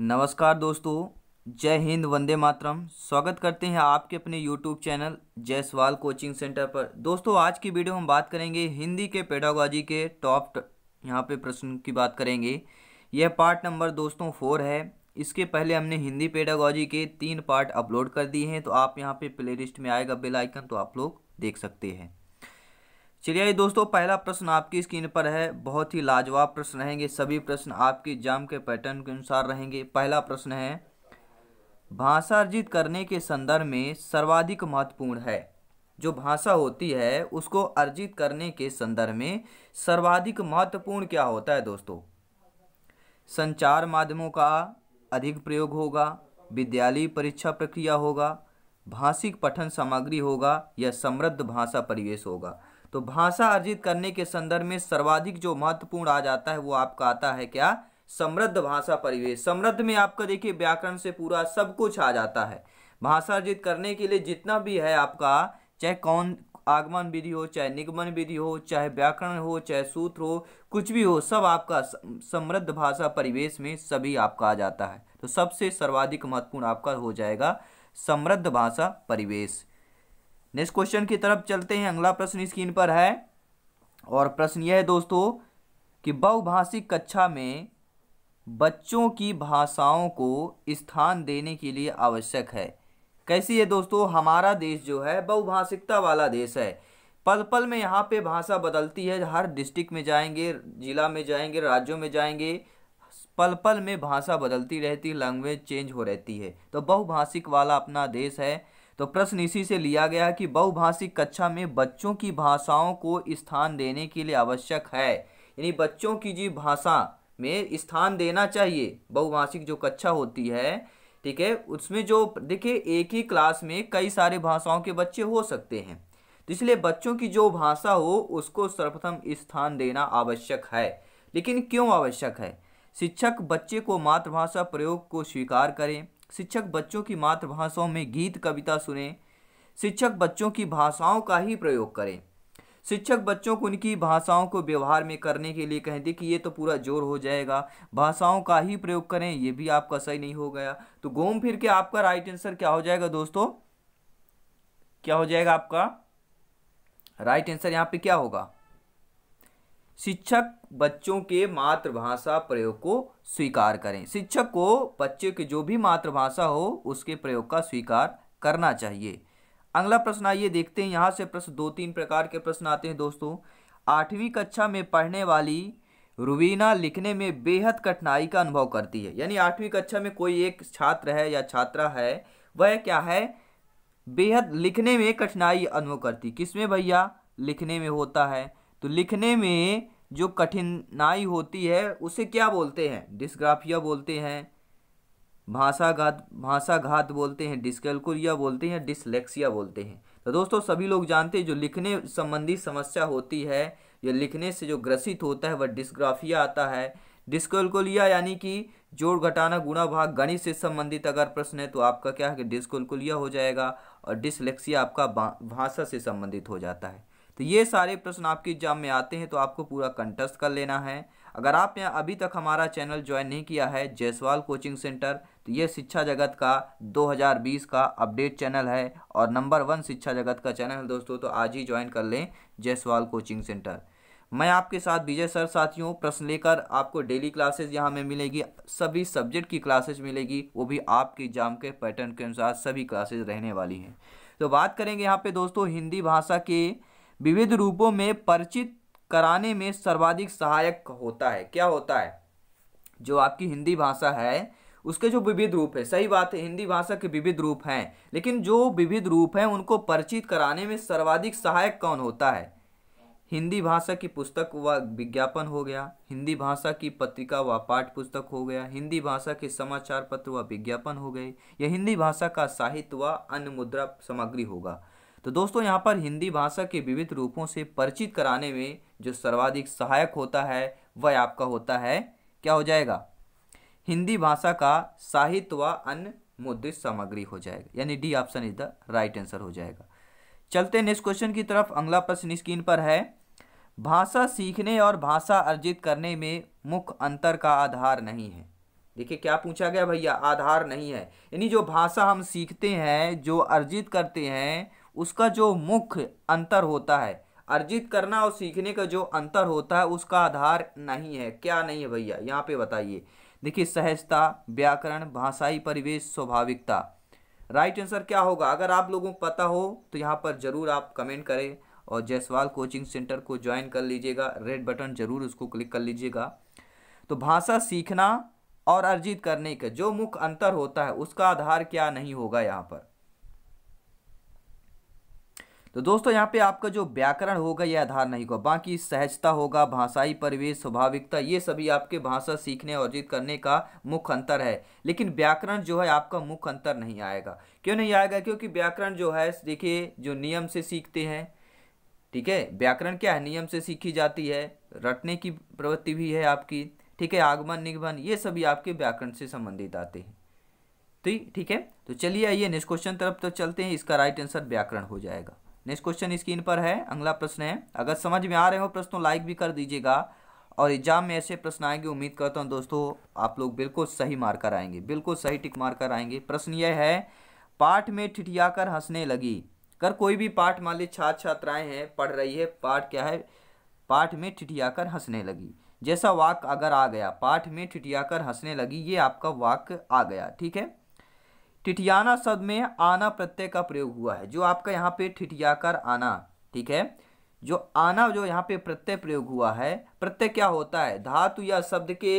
नमस्कार दोस्तों जय हिंद वंदे मातरम स्वागत करते हैं आपके अपने YouTube channel Jaiswal coaching centre पर दोस्तों आज की वीडियो हम बात करेंगे हिंदी के पेडागोजी के टॉप यहाँ पे प्रश्न की बात करेंगे यह पार्ट नंबर दोस्तों फोर है इसके पहले हमने हिंदी पेडागोजी के तीन पार्ट अपलोड कर दिए हैं तो आप यहाँ पे प्ले लिस्ट में आएगा बेलाइकन तो आप लोग देख सकते हैं चलिए दोस्तों पहला प्रश्न आपकी स्क्रीन पर है बहुत ही लाजवाब प्रश्न रहेंगे सभी प्रश्न आपके एग्जाम के पैटर्न के अनुसार रहेंगे पहला प्रश्न है भाषा अर्जित करने के संदर्भ में सर्वाधिक महत्वपूर्ण है जो भाषा होती है उसको अर्जित करने के संदर्भ में सर्वाधिक महत्वपूर्ण क्या होता है दोस्तों संचार माध्यमों का अधिक प्रयोग होगा विद्यालय परीक्षा प्रक्रिया होगा भाषिक पठन सामग्री होगा या समृद्ध भाषा परिवेश होगा तो भाषा अर्जित करने के संदर्भ में सर्वाधिक जो महत्वपूर्ण आ जाता है वो आपका आता है क्या समृद्ध भाषा परिवेश समृद्ध में आपका देखिए व्याकरण से पूरा सब कुछ आ जाता है भाषा अर्जित करने के लिए जितना भी है आपका चाहे कौन आगमन विधि हो चाहे निगमन विधि हो चाहे व्याकरण हो चाहे सूत्र हो कुछ भी हो सब आपका समृद्ध भाषा परिवेश में सभी आपका आ जाता है तो सबसे सर्वाधिक महत्वपूर्ण आपका हो जाएगा समृद्ध भाषा परिवेश नेक्स्ट क्वेश्चन की तरफ चलते हैं अगला प्रश्न स्क्रीन पर है और प्रश्न यह है दोस्तों कि बहुभाषिक कक्षा में बच्चों की भाषाओं को स्थान देने के लिए आवश्यक है कैसी है दोस्तों हमारा देश जो है बहुभाषिकता वाला देश है पल पल में यहाँ पे भाषा बदलती है हर डिस्ट्रिक्ट में जाएंगे जिला में जाएंगे राज्यों में जाएंगे पल पल में भाषा बदलती रहती लैंग्वेज चेंज हो रहती है तो बहुभाषिक वाला अपना देश है तो प्रश्न इसी से लिया गया कि बहुभाषिक कक्षा में बच्चों की भाषाओं को स्थान देने के लिए आवश्यक है यानी बच्चों की जी भाषा में स्थान देना चाहिए बहुभाषिक जो कक्षा होती है ठीक है उसमें जो देखिए एक ही क्लास में कई सारे भाषाओं के बच्चे हो सकते हैं तो इसलिए बच्चों की जो भाषा हो उसको सर्वप्रथम स्थान देना आवश्यक है लेकिन क्यों आवश्यक है शिक्षक बच्चे को मातृभाषा प्रयोग को स्वीकार करें शिक्षक बच्चों की मातृभाषाओं में गीत कविता सुने शिक्षक बच्चों की भाषाओं का ही प्रयोग करें शिक्षक बच्चों को उनकी भाषाओं को व्यवहार में करने के लिए कहें देखिए ये तो पूरा जोर हो जाएगा भाषाओं का ही प्रयोग करें ये भी आपका सही नहीं हो गया तो घूम फिर के आपका राइट आंसर क्या हो जाएगा दोस्तों क्या हो जाएगा आपका राइट आंसर यहाँ पे क्या होगा शिक्षक बच्चों के मातृभाषा प्रयोग को स्वीकार करें शिक्षक को बच्चे की जो भी मातृभाषा हो उसके प्रयोग का स्वीकार करना चाहिए अगला प्रश्न आइए देखते हैं यहाँ से प्रश्न दो तीन प्रकार के प्रश्न आते हैं दोस्तों आठवीं कक्षा में पढ़ने वाली रुबीना लिखने में बेहद कठिनाई का अनुभव करती है यानी आठवीं कक्षा में कोई एक छात्र है या छात्रा है वह क्या है बेहद लिखने में कठिनाई अनुभव करती किस में भैया लिखने में होता है तो लिखने में जो कठिनाई होती है उसे क्या बोलते हैं डिस्ग्राफिया बोलते हैं भाषाघात भाषाघात बोलते हैं डिस्कैलकुलिया बोलते हैं डिसलेक्सिया बोलते हैं तो दोस्तों सभी लोग जानते हैं जो लिखने संबंधी समस्या होती है या लिखने से जो ग्रसित होता है वह डिस्ग्राफिया आता है डिस्कलकुलिया यानी कि जोड़ घटाना गुणा भाग गणित से संबंधित अगर प्रश्न है तो आपका क्या है कि डिस्कलकुलिया हो जाएगा और डिसलेक्सिया आपका भाषा से संबंधित हो जाता है तो ये सारे प्रश्न आपके एग्जाम में आते हैं तो आपको पूरा कंटेस्ट कर लेना है अगर आपने अभी तक हमारा चैनल ज्वाइन नहीं किया है जयसवाल कोचिंग सेंटर तो ये शिक्षा जगत का 2020 का अपडेट चैनल है और नंबर वन शिक्षा जगत का चैनल है दोस्तों तो आज ही ज्वाइन कर लें जयसवाल कोचिंग सेंटर मैं आपके साथ विजय सर साथियों प्रश्न लेकर आपको डेली क्लासेस यहाँ में मिलेगी सभी सब्जेक्ट की क्लासेज मिलेगी वो भी आपके एग्जाम के पैटर्न के अनुसार सभी क्लासेज रहने वाली हैं तो बात करेंगे यहाँ पे दोस्तों हिंदी भाषा के विविध रूपों में परिचित कराने में सर्वाधिक सहायक होता है क्या होता है जो आपकी हिंदी भाषा है उसके जो विविध रूप है सही बात है हिंदी भाषा के विविध रूप हैं लेकिन जो विविध रूप हैं उनको परिचित कराने में सर्वाधिक सहायक कौन होता है हिंदी भाषा की पुस्तक व विज्ञापन हो गया हिंदी भाषा की पत्रिका व पाठ पुस्तक हो गया हिंदी भाषा के समाचार पत्र व विज्ञापन हो गए या हिंदी भाषा का साहित्य व अन्य मुद्रा सामग्री होगा तो दोस्तों यहाँ पर हिंदी भाषा के विविध रूपों से परिचित कराने में जो सर्वाधिक सहायक होता है वह आपका होता है क्या हो जाएगा हिंदी भाषा का साहित्य व अन्य मुद्रित सामग्री हो जाएगा यानी D option is the right answer हो जाएगा चलते नेक्स्ट क्वेश्चन की तरफ अगला प्रश्न स्क्रीन पर है भाषा सीखने और भाषा अर्जित करने में मुख्य अंतर का आधार नहीं है देखिए क्या पूछा गया भैया आधार नहीं है यानी जो भाषा हम सीखते हैं जो अर्जित करते हैं उसका जो मुख्य अंतर होता है अर्जित करना और सीखने का जो अंतर होता है उसका आधार नहीं है क्या नहीं है भैया यहाँ पे बताइए देखिए सहजता व्याकरण भाषाई परिवेश स्वाभाविकता राइट आंसर क्या होगा अगर आप लोगों को पता हो तो यहाँ पर ज़रूर आप कमेंट करें और जयसवाल कोचिंग सेंटर को ज्वाइन कर लीजिएगा रेड बटन ज़रूर उसको क्लिक कर लीजिएगा तो भाषा सीखना और अर्जित करने का जो मुख्य अंतर होता है उसका आधार क्या नहीं होगा यहाँ पर तो दोस्तों यहाँ पे आपका जो व्याकरण होगा यह आधार नहीं होगा बाकी सहजता होगा भाषाई परिवेश स्वाभाविकता ये सभी आपके भाषा सीखने और अर्जित करने का मुख्य अंतर है लेकिन व्याकरण जो है आपका मुख्य अंतर नहीं आएगा क्यों नहीं आएगा क्योंकि व्याकरण जो है देखिए जो नियम से सीखते हैं ठीक है व्याकरण क्या है नियम से सीखी जाती है रटने की प्रवृत्ति भी है आपकी ठीक है आगमन निगमन ये सभी आपके व्याकरण से संबंधित आते हैं ठीक तो, ठीक है तो चलिए आइए नेक्स्ट क्वेश्चन तरफ तो चलते हैं इसका राइट आंसर व्याकरण हो जाएगा नेक्स्ट क्वेश्चन स्क्रीन पर है अगला प्रश्न है अगर समझ में आ रहे हो प्रश्न तो लाइक भी कर दीजिएगा और एग्जाम में ऐसे प्रश्न आएंगे उम्मीद करता हूँ दोस्तों आप लोग बिल्कुल सही मार कर आएंगे बिल्कुल सही टिक मार कर आएंगे प्रश्न यह है पाठ में ठिठिया कर हंसने लगी कर कोई भी पाठ मान ली छात्र छात्राएं हैं पढ़ रही है पाठ क्या है पाठ में ठिठिया कर हंसने लगी जैसा वाक अगर आ गया पाठ में ठिठिया कर हंसने लगी ये आपका वाक आ गया ठीक है ठिठियाना शब्द में आना प्रत्यय का प्रयोग हुआ है जो आपका यहाँ पे ठिठियाकर आना ठीक है जो आना जो यहाँ पे प्रत्यय प्रयोग हुआ है प्रत्यय क्या होता है धातु या शब्द के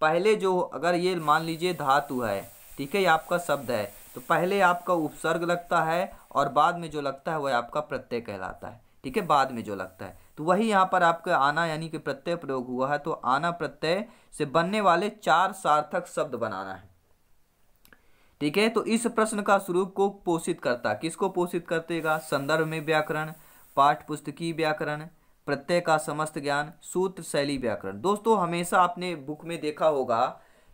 पहले जो अगर ये मान लीजिए धातु है ठीक है ये आपका शब्द है तो पहले आपका उपसर्ग लगता है और बाद में जो लगता है वह आपका प्रत्यय कहलाता है ठीक है बाद में जो लगता है तो वही यहाँ पर आपका आना यानी कि प्रत्यय प्रयोग हुआ है तो आना प्रत्यय से बनने वाले चार सार्थक शब्द बनाना है ठीक है तो इस प्रश्न का स्वरूप को पोषित करता किसको पोषित करतेगा संदर्भ में व्याकरण पाठ पुस्तकी व्याकरण प्रत्यय का समस्त ज्ञान सूत्र शैली व्याकरण दोस्तों हमेशा आपने बुक में देखा होगा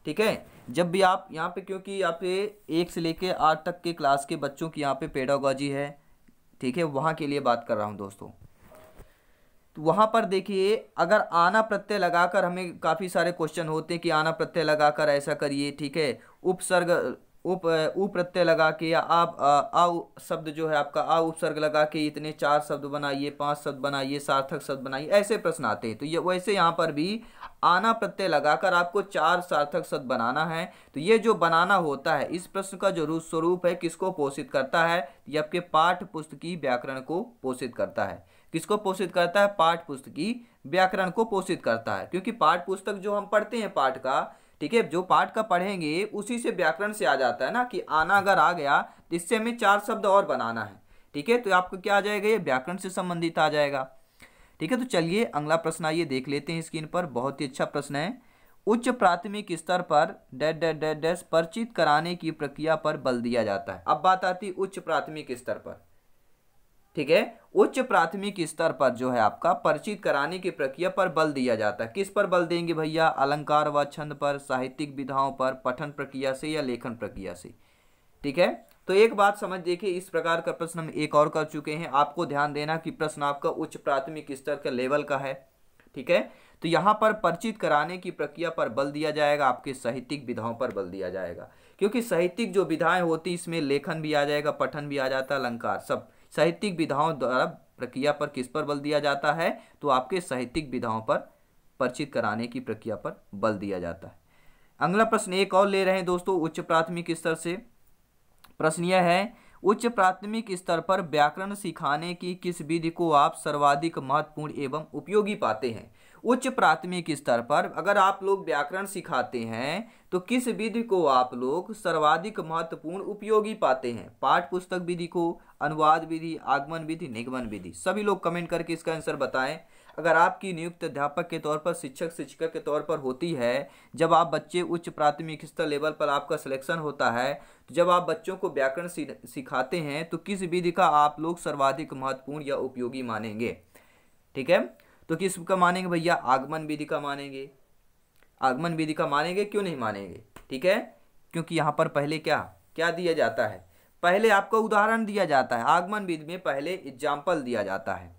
ठीक है जब भी आप यहाँ पे क्योंकि यहाँ पे एक से लेके आठ तक के क्लास के बच्चों की यहाँ पे पेडागोजी है ठीक है वहाँ के लिए बात कर रहा हूँ दोस्तों तो वहाँ पर देखिए अगर आना प्रत्यय लगाकर हमें काफ़ी सारे क्वेश्चन होते हैं कि आना प्रत्यय लगाकर ऐसा करिए ठीक है उपसर्ग उप उप प्रत्यय लगा के या आप आ शब्द जो है आपका आ उपसर्ग लगा के इतने चार शब्द बनाइए पांच शब्द बनाइए सार्थक शब्द बनाइए ऐसे प्रश्न आते हैं तो ये वैसे यहाँ पर भी आना प्रत्यय लगाकर आपको चार सार्थक शब्द बनाना है तो ये जो बनाना होता है इस प्रश्न का जो रूप स्वरूप है किसको पोषित करता है ये आपके पाठ पुस्तकी व्याकरण को पोषित करता है किसको पोषित करता है पाठ पुस्तकी व्याकरण को पोषित करता है क्योंकि पाठ पुस्तक जो हम पढ़ते हैं पाठ का ठीक है जो पार्ट का पढ़ेंगे उसी से व्याकरण से आ जाता है ना कि आना अगर आ गया तो इससे हमें चार शब्द और बनाना है ठीक है तो आपको क्या आ जाएगा ये व्याकरण से संबंधित आ जाएगा ठीक है तो चलिए अगला प्रश्न आइए देख लेते हैं स्क्रीन पर बहुत ही अच्छा प्रश्न है उच्च प्राथमिक स्तर पर डेड डेड डेड डेस परिचित कराने की प्रक्रिया पर बल दिया जाता है अब बात आती है उच्च प्राथमिक स्तर पर ठीक है उच्च प्राथमिक स्तर पर जो है आपका परिचित कराने की प्रक्रिया पर बल दिया जाता है किस पर बल देंगे भैया अलंकार व छंद पर साहित्यिक विधाओं पर पठन प्रक्रिया से या लेखन प्रक्रिया से ठीक है तो एक बात समझ देखिए इस प्रकार का प्रश्न हम एक और कर चुके हैं आपको ध्यान देना कि प्रश्न आपका उच्च प्राथमिक स्तर का लेवल का है ठीक है तो यहाँ पर परिचित कराने की प्रक्रिया पर बल दिया जाएगा आपके साहित्यिक विधाओं पर बल दिया जाएगा क्योंकि साहित्यिक जो विधाएं होती इसमें लेखन भी आ जाएगा पठन भी आ जाता अलंकार सब साहित्यिक विधाओं द्वारा प्रक्रिया पर किस पर बल दिया जाता है तो आपके साहित्यिक विधाओं पर परिचित कराने की प्रक्रिया पर बल दिया जाता है अगला प्रश्न एक और ले रहे हैं दोस्तों उच्च प्राथमिक स्तर से प्रश्न यह है उच्च प्राथमिक स्तर पर व्याकरण सिखाने की किस विधि को आप सर्वाधिक महत्वपूर्ण एवं उपयोगी पाते हैं उच्च प्राथमिक स्तर पर अगर आप लोग व्याकरण सिखाते हैं तो किस विधि को आप लोग सर्वाधिक महत्वपूर्ण उपयोगी पाते हैं पाठ पुस्तक विधि को अनुवाद विधि आगमन विधि निगमन विधि सभी लोग कमेंट करके इसका आंसर बताएं अगर आपकी नियुक्त अध्यापक के तौर पर शिक्षक शिक्षिका के तौर पर होती है जब आप बच्चे उच्च प्राथमिक स्तर लेवल पर आपका सिलेक्शन होता है तो जब आप बच्चों को व्याकरण सिखाते हैं तो किस विधि का आप लोग सर्वाधिक महत्वपूर्ण या उपयोगी मानेंगे ठीक है तो किस का मानेंगे भैया आगमन विधि का मानेंगे आगमन विधि का मानेंगे क्यों नहीं मानेंगे ठीक है क्योंकि यहाँ पर पहले क्या क्या दिया जाता है पहले आपको उदाहरण दिया जाता है आगमन विधि में पहले एग्जाम्पल दिया जाता है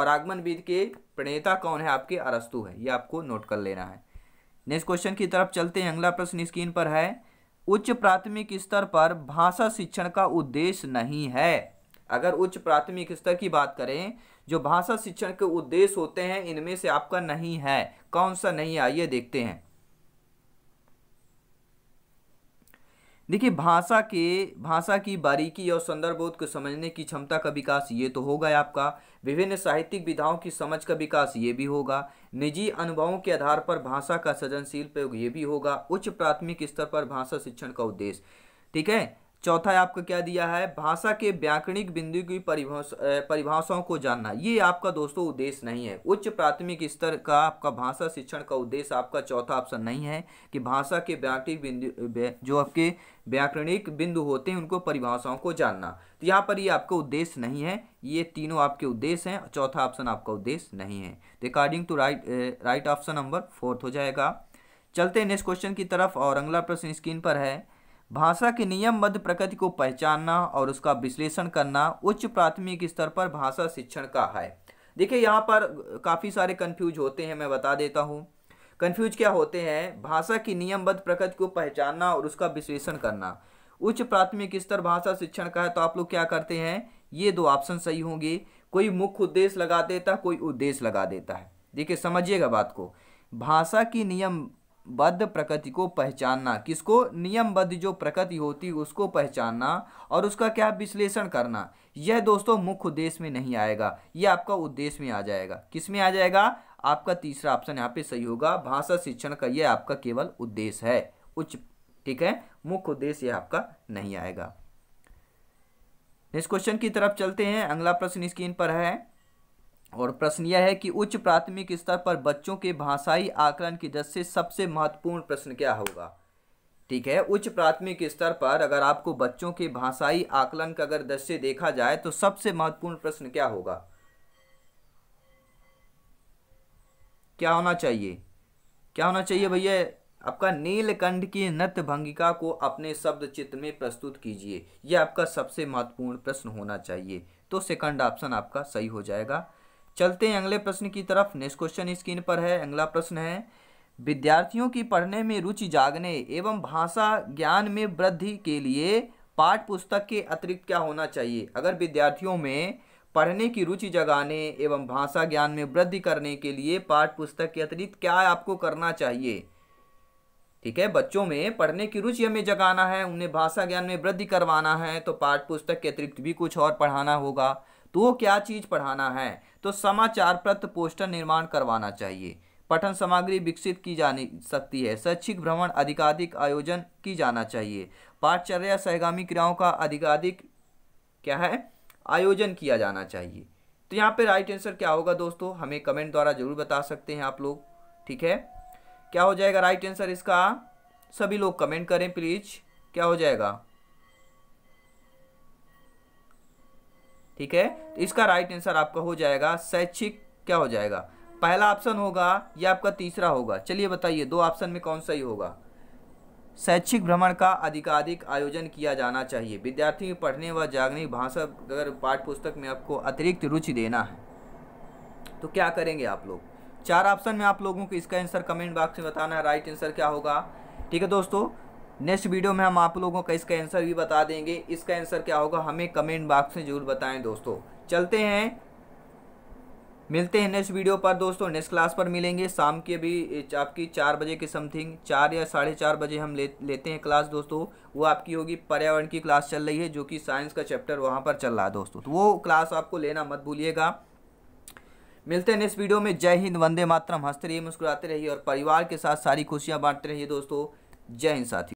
और आगमन विधि के प्रणेता कौन है आपके अरस्तु है ये आपको नोट कर लेना है नेक्स्ट क्वेश्चन की तरफ चलते हैं अगला प्रश्न स्क्रीन पर है उच्च प्राथमिक स्तर पर भाषा शिक्षण का उद्देश्य नहीं है अगर उच्च प्राथमिक स्तर की बात करें जो भाषा शिक्षण के उद्देश्य होते हैं इनमें से आपका नहीं है कौन सा नहीं आइए देखते हैं देखिए भाषा के भाषा की बारीकी और संदर्भबोध को समझने की क्षमता का विकास ये तो होगा आपका विभिन्न साहित्यिक विधाओं की समझ का विकास ये भी होगा निजी अनुभवों के आधार पर भाषा का सृजनशील प्रयोग ये भी होगा उच्च प्राथमिक स्तर पर भाषा शिक्षण का उद्देश्य ठीक है चौथा आपका क्या दिया है भाषा के व्याकरणिक बिंदु की परिभाषा परिभाषाओं को जानना ये आपका दोस्तों उद्देश्य नहीं है उच्च प्राथमिक स्तर का आपका भाषा शिक्षण का उद्देश्य आपका चौथा ऑप्शन नहीं है कि भाषा के व्याकरणिक बिंदु जो आपके व्याकरणिक बिंदु होते हैं उनको परिभाषाओं को जानना तो यहाँ पर ये आपका उद्देश्य नहीं है ये तीनों आपके उद्देश्य हैं चौथा ऑप्शन आपका उद्देश्य नहीं है तो according to right right option number fourth हो जाएगा चलते हैं नेक्स्ट क्वेश्चन की तरफ और अगला प्रश्न स्क्रीन पर है भाषा के नियम मध्य प्रकृति को पहचानना और उसका विश्लेषण करना उच्च प्राथमिक स्तर पर भाषा शिक्षण का है देखिए यहाँ पर काफ़ी सारे कन्फ्यूज होते हैं मैं बता देता हूँ कन्फ्यूज क्या होते हैं भाषा की नियमबद्ध प्रकृति को पहचानना और उसका विश्लेषण करना उच्च प्राथमिक स्तर भाषा शिक्षण का है तो आप लोग क्या करते हैं ये दो ऑप्शन सही होंगे कोई मुख्य उद्देश्य लगा देता कोई उद्देश्य लगा देता है देखिए समझिएगा बात को भाषा की नियम बद्ध प्रकृति को पहचानना किसको नियमबद्ध जो प्रकृति होती उसको पहचानना और उसका क्या विश्लेषण करना यह दोस्तों मुख्य उद्देश्य में नहीं आएगा यह आपका उद्देश्य में आ जाएगा किस में आ जाएगा आपका तीसरा ऑप्शन यहाँ पे सही होगा भाषा शिक्षण का यह आपका केवल उद्देश्य है उच्च ठीक है मुख्य उद्देश्य यह आपका नहीं आएगा नेक्स्ट क्वेश्चन की तरफ चलते हैं अगला प्रश्न स्क्रीन पर है और प्रश्न यह है कि उच्च प्राथमिक स्तर पर बच्चों के भाषाई आकलन की दृष्टि से सबसे महत्वपूर्ण प्रश्न क्या होगा ठीक है उच्च प्राथमिक स्तर पर अगर आपको बच्चों के भाषाई आकलन का अगर दृश्य देखा जाए तो सबसे महत्वपूर्ण प्रश्न क्या होगा क्या होना चाहिए क्या होना चाहिए भैया आपका नीलकंठ की नृत्य भंगिका को अपने शब्द चित्र में प्रस्तुत कीजिए यह आपका सबसे महत्वपूर्ण प्रश्न होना चाहिए तो सेकंड ऑप्शन आपका सही हो जाएगा चलते हैं अगले प्रश्न की तरफ नेक्स्ट क्वेश्चन स्क्रीन पर है अगला प्रश्न है विद्यार्थियों की पढ़ने में रुचि जागने एवं भाषा ज्ञान में वृद्धि के लिए पाठ पुस्तक के अतिरिक्त क्या होना चाहिए अगर विद्यार्थियों में पढ़ने की रुचि जगाने एवं भाषा ज्ञान में वृद्धि करने के लिए पाठ पुस्तक के अतिरिक्त क्या आपको करना चाहिए ठीक है बच्चों में पढ़ने की रुचि हमें जगाना है उन्हें भाषा ज्ञान में वृद्धि करवाना है तो पाठ पुस्तक के अतिरिक्त भी कुछ और पढ़ाना होगा तो वो क्या चीज़ पढ़ाना है तो समाचार पत्र पोस्टर निर्माण करवाना चाहिए पठन सामग्री विकसित की जानी सकती है शैक्षिक भ्रमण अधिकाधिक आयोजन की जाना चाहिए पाठचर्या सहगामी क्रियाओं का अधिकाधिक क्या है आयोजन किया जाना चाहिए तो यहाँ पे राइट आंसर क्या होगा दोस्तों हमें कमेंट द्वारा जरूर बता सकते हैं आप लोग ठीक है क्या हो जाएगा राइट आंसर इसका सभी लोग कमेंट करें प्लीज क्या हो जाएगा ठीक है तो इसका राइट आंसर आपका हो जाएगा शैक्षिक क्या हो जाएगा पहला ऑप्शन होगा या आपका तीसरा होगा चलिए बताइए दो ऑप्शन में कौन सा ही होगा शैक्षिक भ्रमण का अधिकाधिक आयोजन किया जाना चाहिए विद्यार्थी पढ़ने व जागने भाषा अगर पाठ पुस्तक में आपको अतिरिक्त रुचि देना है तो क्या करेंगे आप लोग चार ऑप्शन में आप लोगों को इसका आंसर कमेंट बॉक्स में बताना है राइट आंसर क्या होगा ठीक है दोस्तों नेक्स्ट वीडियो में हम आप लोगों का इसका आंसर भी बता देंगे इसका आंसर क्या होगा हमें कमेंट बॉक्स में जरूर बताएं दोस्तों चलते हैं मिलते हैं नेक्स्ट वीडियो पर दोस्तों नेक्स्ट क्लास पर मिलेंगे शाम के भी आपकी चार बजे के समथिंग चार या साढ़े चार बजे हम ले लेते हैं क्लास दोस्तों वो आपकी होगी पर्यावरण की क्लास चल रही है जो कि साइंस का चैप्टर वहाँ पर चल रहा है दोस्तों तो वो क्लास आपको लेना मत भूलिएगा मिलते हैं नेक्स्ट वीडियो में जय हिंद वंदे मातरम हंसते रहिए मुस्कुराते रहिए और परिवार के साथ सारी खुशियाँ बांटते रहिए दोस्तों जय हिंद साथी